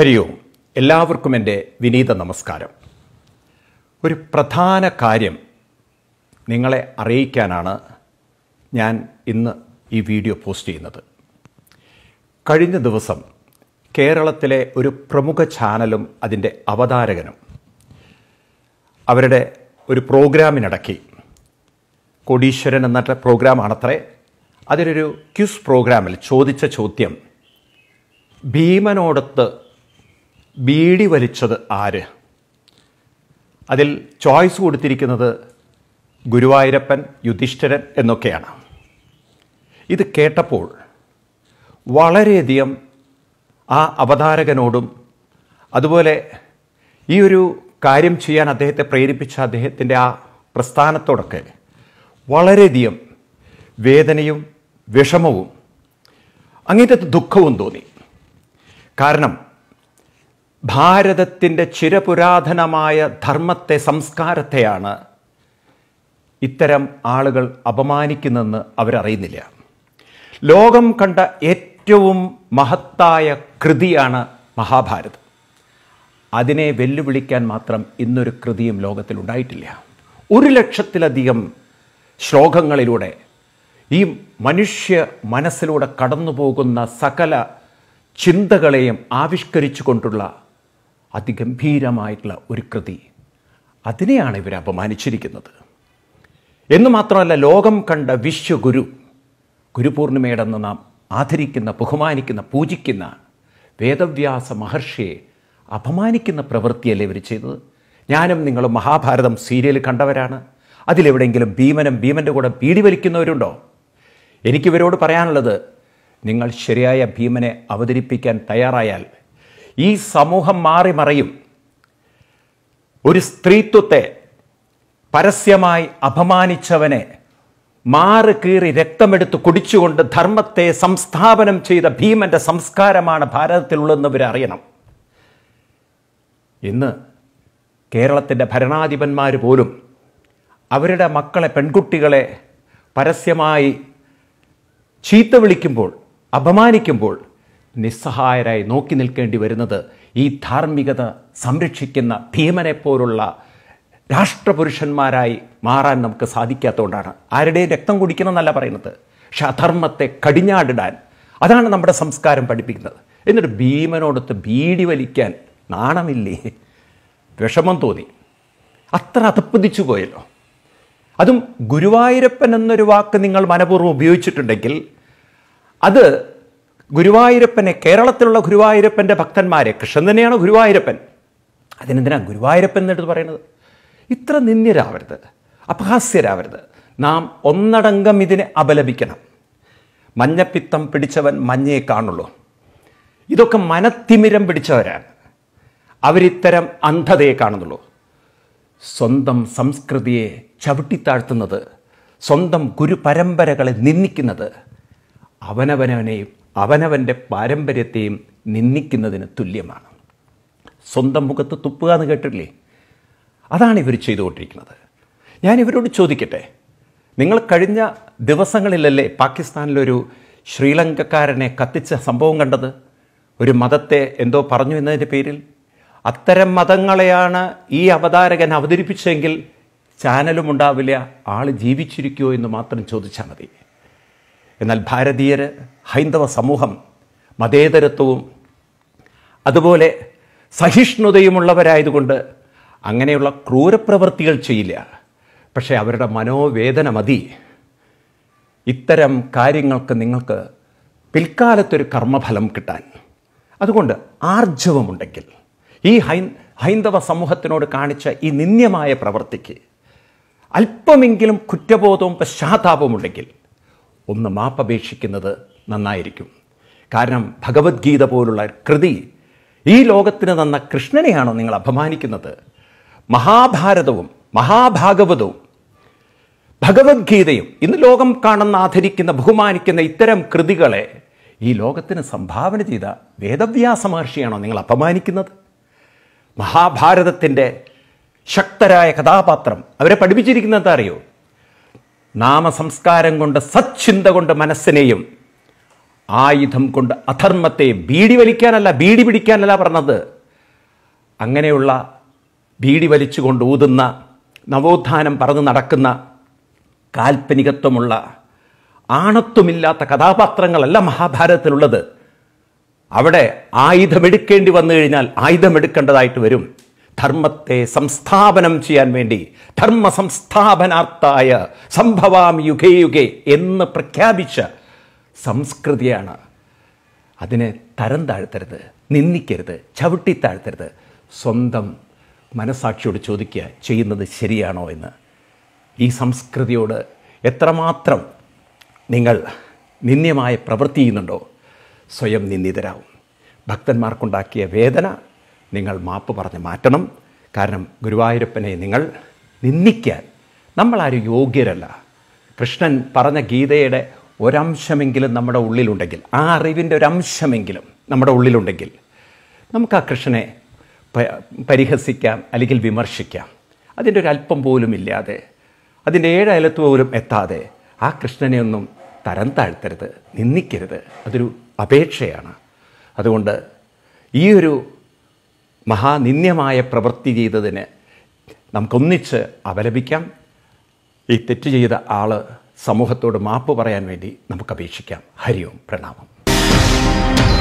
ഹരി ഓം എല്ലാവർക്കും എൻ്റെ വിനീത നമസ്കാരം ഒരു പ്രധാന കാര്യം നിങ്ങളെ അറിയിക്കാനാണ് ഞാൻ ഇന്ന് ഈ വീഡിയോ പോസ്റ്റ് ചെയ്യുന്നത് കഴിഞ്ഞ ദിവസം കേരളത്തിലെ ഒരു പ്രമുഖ ചാനലും അതിൻ്റെ അവതാരകനും അവരുടെ ഒരു പ്രോഗ്രാമിനിടയ്ക്ക് കോടീശ്വരൻ എന്ന പ്രോഗ്രാമാണത്രേ അതിലൊരു ക്യൂസ് പ്രോഗ്രാമിൽ ചോദിച്ച ചോദ്യം ഭീമനോടത്ത് ബീഡി വലിച്ചത് ആര് അതിൽ ചോയ്സ് കൊടുത്തിരിക്കുന്നത് ഗുരുവായൂരപ്പൻ യുധിഷ്ഠിരൻ എന്നൊക്കെയാണ് ഇത് കേട്ടപ്പോൾ വളരെയധികം ആ അവതാരകനോടും അതുപോലെ ഈ ഒരു കാര്യം ചെയ്യാൻ അദ്ദേഹത്തെ പ്രേരിപ്പിച്ച അദ്ദേഹത്തിൻ്റെ ആ പ്രസ്ഥാനത്തോടൊക്കെ വളരെയധികം വേദനയും വിഷമവും അങ്ങനത്തെ ദുഃഖവും തോന്നി കാരണം ഭാരതത്തിൻ്റെ ചിരപുരാതനമായ ധർമ്മത്തെ സംസ്കാരത്തെയാണ് ഇത്തരം ആളുകൾ അപമാനിക്കുന്നെന്ന് അവരറിയുന്നില്ല ലോകം കണ്ട ഏറ്റവും മഹത്തായ കൃതിയാണ് മഹാഭാരതം അതിനെ വെല്ലുവിളിക്കാൻ മാത്രം ഇന്നൊരു കൃതിയും ലോകത്തിലുണ്ടായിട്ടില്ല ഒരു ലക്ഷത്തിലധികം ശ്ലോകങ്ങളിലൂടെ ഈ മനുഷ്യ മനസ്സിലൂടെ കടന്നു പോകുന്ന സകല ചിന്തകളെയും ആവിഷ്കരിച്ചു കൊണ്ടുള്ള അതിഗംഭീരമായിട്ടുള്ള ഒരു കൃതി അതിനെയാണ് ഇവർ അപമാനിച്ചിരിക്കുന്നത് എന്ന് മാത്രമല്ല ലോകം കണ്ട വിശ്വഗുരു ഗുരുപൂർണിമയുടെന്ന് നാം ആദരിക്കുന്ന ബഹുമാനിക്കുന്ന പൂജിക്കുന്ന വേദവ്യാസ മഹർഷിയെ അപമാനിക്കുന്ന പ്രവൃത്തിയല്ലേ ഇവർ ചെയ്തത് ഞാനും നിങ്ങളും മഹാഭാരതം സീരിയൽ കണ്ടവരാണ് അതിലെവിടെയെങ്കിലും ഭീമനും ഭീമൻ്റെ കൂടെ പീടി വലിക്കുന്നവരുണ്ടോ എനിക്കിവരോട് പറയാനുള്ളത് നിങ്ങൾ ശരിയായ ഭീമനെ അവതരിപ്പിക്കാൻ തയ്യാറായാൽ ഈ സമൂഹം മാറി മറയും ഒരു സ്ത്രീത്വത്തെ പരസ്യമായി അപമാനിച്ചവനെ മാറ് കീറി രക്തമെടുത്ത് കുടിച്ചുകൊണ്ട് ധർമ്മത്തെ സംസ്ഥാപനം ചെയ്ത ഭീമന്റെ സംസ്കാരമാണ് ഭാരതത്തിലുള്ളതെന്നവർ അറിയണം ഇന്ന് കേരളത്തിൻ്റെ ഭരണാധിപന്മാർ പോലും അവരുടെ മക്കളെ പെൺകുട്ടികളെ പരസ്യമായി ചീത്ത വിളിക്കുമ്പോൾ അപമാനിക്കുമ്പോൾ നിസ്സഹായരായി നോക്കി നിൽക്കേണ്ടി വരുന്നത് ഈ ധാർമ്മികത സംരക്ഷിക്കുന്ന പോലുള്ള രാഷ്ട്രപുരുഷന്മാരായി മാറാൻ നമുക്ക് സാധിക്കാത്തതുകൊണ്ടാണ് ആരുടെയും രക്തം കുടിക്കണമെന്നല്ല പറയുന്നത് പക്ഷെ അധർമ്മത്തെ കടിഞ്ഞാടിടാൻ അതാണ് നമ്മുടെ സംസ്കാരം പഠിപ്പിക്കുന്നത് എന്നിട്ട് ഭീമനോടൊത്ത് ബീഡി വലിക്കാൻ നാണമില്ലേ വിഷമം തോന്നി അത്ര അതപ്പതിച്ചു പോയല്ലോ അതും ഗുരുവായൂരപ്പൻ എന്നൊരു വാക്ക് നിങ്ങൾ മനപൂർവ്വം ഉപയോഗിച്ചിട്ടുണ്ടെങ്കിൽ അത് ഗുരുവായൂരപ്പനെ കേരളത്തിലുള്ള ഗുരുവായൂരപ്പൻ്റെ ഭക്തന്മാരെ കൃഷ്ണൻ തന്നെയാണ് ഗുരുവായൂരപ്പൻ അതിനെന്തിനാണ് ഗുരുവായൂരപ്പൻ എന്നിട്ട് പറയുന്നത് ഇത്ര നിന്ദ്യരാവരുത് അപഹാസ്യരാവരുത് നാം ഒന്നടങ്കം ഇതിനെ അപലപിക്കണം മഞ്ഞപ്പിത്തം പിടിച്ചവൻ മഞ്ഞയെ കാണുള്ളൂ ഇതൊക്കെ മനത്തിമിരം പിടിച്ചവരാണ് അവരിത്തരം അന്ധതയെ കാണുന്നുള്ളൂ സ്വന്തം സംസ്കൃതിയെ ചവിട്ടിത്താഴ്ത്തുന്നത് സ്വന്തം ഗുരുപരമ്പരകളെ നിന്ദിക്കുന്നത് അവനവനവനെയും അവനവൻ്റെ പാരമ്പര്യത്തെയും നിന്ദിക്കുന്നതിന് തുല്യമാണ് സ്വന്തം മുഖത്ത് തുപ്പുക എന്ന് കേട്ടിട്ടില്ലേ അതാണ് ഇവർ ചെയ്തുകൊണ്ടിരിക്കുന്നത് ഞാൻ ഇവരോട് ചോദിക്കട്ടെ നിങ്ങൾ കഴിഞ്ഞ ദിവസങ്ങളിലല്ലേ പാകിസ്ഥാനിലൊരു ശ്രീലങ്കക്കാരനെ കത്തിച്ച സംഭവം കണ്ടത് ഒരു മതത്തെ എന്തോ പറഞ്ഞു എന്നതിൻ്റെ പേരിൽ അത്തരം മതങ്ങളെയാണ് ഈ അവതാരകൻ അവതരിപ്പിച്ചെങ്കിൽ ചാനലും ഉണ്ടാവില്ല ആൾ ജീവിച്ചിരിക്കുമോ എന്ന് മാത്രം ചോദിച്ചാൽ മതി എന്നാൽ ഭാരതീയർ ഹൈന്ദവ സമൂഹം മതേതരത്വവും അതുപോലെ സഹിഷ്ണുതയുമുള്ളവരായതുകൊണ്ട് അങ്ങനെയുള്ള ക്രൂരപ്രവൃത്തികൾ ചെയ്യില്ല പക്ഷേ അവരുടെ മനോവേദന മതി ഇത്തരം കാര്യങ്ങൾക്ക് നിങ്ങൾക്ക് പിൽക്കാലത്തൊരു കർമ്മഫലം കിട്ടാൻ അതുകൊണ്ട് ആർജവമുണ്ടെങ്കിൽ ഈ ഹൈ ഹൈന്ദവ സമൂഹത്തിനോട് കാണിച്ച ഈ നിന്ദ്യമായ പ്രവൃത്തിക്ക് അല്പമെങ്കിലും കുറ്റബോധവും പശ്ചാത്താപമുണ്ടെങ്കിൽ ഒന്ന് മാപ്പപേക്ഷിക്കുന്നത് നന്നായിരിക്കും കാരണം ഭഗവത്ഗീത പോലുള്ള കൃതി ഈ ലോകത്തിന് തന്ന കൃഷ്ണനെയാണോ നിങ്ങൾ അപമാനിക്കുന്നത് മഹാഭാരതവും മഹാഭാഗവതവും ഭഗവത്ഗീതയും ഇന്ന് ലോകം കാണുന്ന ആദരിക്കുന്ന ബഹുമാനിക്കുന്ന ഇത്തരം കൃതികളെ ഈ ലോകത്തിന് സംഭാവന ചെയ്ത വേദവ്യാസ മഹർഷിയാണോ നിങ്ങൾ അപമാനിക്കുന്നത് മഹാഭാരതത്തിൻ്റെ ശക്തരായ കഥാപാത്രം അവരെ പഠിപ്പിച്ചിരിക്കുന്നത് അറിയോ നാമസംസ്കാരം കൊണ്ട് സച്ചിന്ത കൊണ്ട് മനസ്സിനെയും ആയുധം കൊണ്ട് അധർമ്മത്തെ ബീഡി വലിക്കാനല്ല ബീഡി പിടിക്കാനല്ല പറഞ്ഞത് അങ്ങനെയുള്ള ബീഡി വലിച്ചുകൊണ്ട് ഊതുന്ന നവോത്ഥാനം പറഞ്ഞു നടക്കുന്ന കാൽപ്പനികത്വമുള്ള ആണത്വമില്ലാത്ത കഥാപാത്രങ്ങളല്ല മഹാഭാരതത്തിലുള്ളത് അവിടെ ആയുധമെടുക്കേണ്ടി വന്നു കഴിഞ്ഞാൽ ആയുധമെടുക്കേണ്ടതായിട്ട് വരും ധർമ്മത്തെ സംസ്ഥാപനം ചെയ്യാൻ വേണ്ടി ധർമ്മ സംസ്ഥാപനാർത്ഥായ സംഭവാം യുഗേ യുഗേ എന്ന് പ്രഖ്യാപിച്ച സംസ്കൃതിയാണ് അതിനെ തരം താഴ്ത്തരുത് നിന്ദിക്കരുത് ചവിട്ടി താഴ്ത്തരുത് സ്വന്തം മനസാക്ഷിയോട് ചോദിക്കുക ചെയ്യുന്നത് ശരിയാണോ എന്ന് ഈ സംസ്കൃതിയോട് എത്രമാത്രം നിങ്ങൾ നിന്ദ്യമായ പ്രവൃത്തി ചെയ്യുന്നുണ്ടോ സ്വയം നിന്ദിതരാവും ഭക്തന്മാർക്കുണ്ടാക്കിയ വേദന നിങ്ങൾ മാപ്പ് പറഞ്ഞ് മാറ്റണം കാരണം ഗുരുവായൂരപ്പനെ നിങ്ങൾ നിന്ദിക്കാൻ നമ്മളാരും യോഗ്യരല്ല കൃഷ്ണൻ പറഞ്ഞ ഗീതയുടെ ഒരംശമെങ്കിലും നമ്മുടെ ഉള്ളിലുണ്ടെങ്കിൽ ആ അറിവിൻ്റെ ഒരംശമെങ്കിലും നമ്മുടെ ഉള്ളിലുണ്ടെങ്കിൽ നമുക്ക് ആ കൃഷ്ണനെ പരിഹസിക്കാം അല്ലെങ്കിൽ വിമർശിക്കാം അതിൻ്റെ ഒരല്പം പോലും ഇല്ലാതെ അതിൻ്റെ ഏഴയലത്ത് പോലും എത്താതെ ആ കൃഷ്ണനെ ഒന്നും തരം താഴ്ത്തരുത് നിന്ദിക്കരുത് അതൊരു അപേക്ഷയാണ് അതുകൊണ്ട് ഈ ഒരു മഹാനിന്യമായ പ്രവൃത്തി ചെയ്തതിന് നമുക്കൊന്നിച്ച് അപലപിക്കാം ഈ തെറ്റ് ചെയ്ത ആൾ സമൂഹത്തോട് മാപ്പ് പറയാൻ വേണ്ടി നമുക്ക് അപേക്ഷിക്കാം ഹരിയോം പ്രണാമം